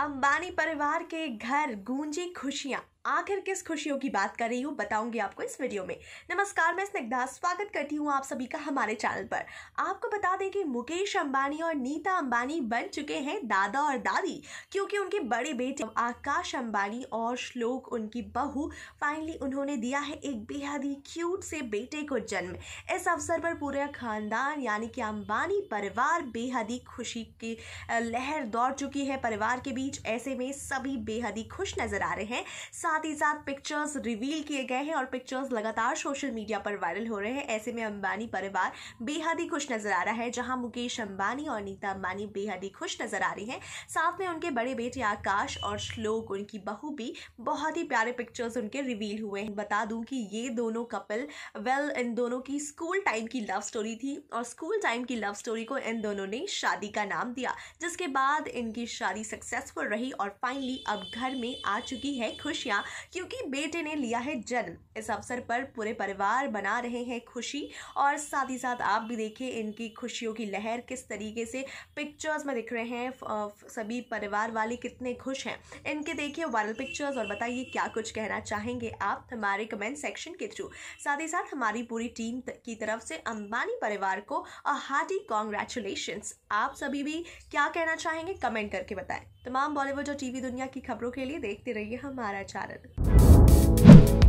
अंबानी परिवार के घर गूंजी खुशियां आखिर किस खुशियों की बात कर रही हूँ बताऊंगी आपको इस वीडियो में नमस्कार मैं स्निग्धा स्वागत करती हूँ आप सभी का हमारे चैनल पर आपको बता दें कि मुकेश अंबानी और नीता अंबानी बन चुके हैं दादा और दादी क्योंकि उनके बड़े बेटे आकाश अंबानी और श्लोक उनकी बहू फाइनली उन्होंने दिया है एक बेहद ही क्यूट से बेटे को जन्म इस अवसर पर पूरा खानदान यानी कि अंबानी परिवार बेहद ही खुशी की लहर दौड़ चुकी है परिवार के बीच ऐसे में सभी बेहद ही खुश नजर आ रहे हैं साथ ही साथ पिक्चर्स रिवील किए गए हैं और पिक्चर्स लगातार सोशल मीडिया पर वायरल हो रहे हैं ऐसे में अंबानी परिवार बेहद ही खुश नजर आ रहा है जहां मुकेश अंबानी और नीता अंबानी बेहद ही खुश नजर आ रही हैं साथ में उनके बड़े बेटे आकाश और श्लोक उनकी बहू भी बहुत ही प्यारे पिक्चर्स उनके रिवील हुए हैं बता दूं कि ये दोनों कपल वेल इन दोनों की स्कूल टाइम की लव स्टोरी थी और स्कूल टाइम की लव स्टोरी को इन दोनों ने शादी का नाम दिया जिसके बाद इनकी शादी सक्सेसफुल रही और फाइनली अब घर में आ चुकी है खुशियाँ होना क्योंकि बेटे ने लिया है जन्म इस अवसर पर पूरे परिवार बना रहे हैं खुशी और साथ ही साथ आप भी देखिए इनकी खुशियों की लहर किस तरीके से पिक्चर्स में दिख रहे हैं सभी परिवार वाले कितने खुश हैं इनके देखिए वायरल पिक्चर्स और बताइए क्या कुछ कहना चाहेंगे आप हमारे कमेंट सेक्शन के थ्रू साथ ही साथ हमारी पूरी टीम की तरफ से अंबानी परिवार को अ हार्टी कॉन्ग्रेचुलेशन आप सभी भी क्या कहना चाहेंगे कमेंट करके बताएं तमाम बॉलीवुड और टीवी दुनिया की खबरों के लिए देखते रहिए हमारा चैनल started.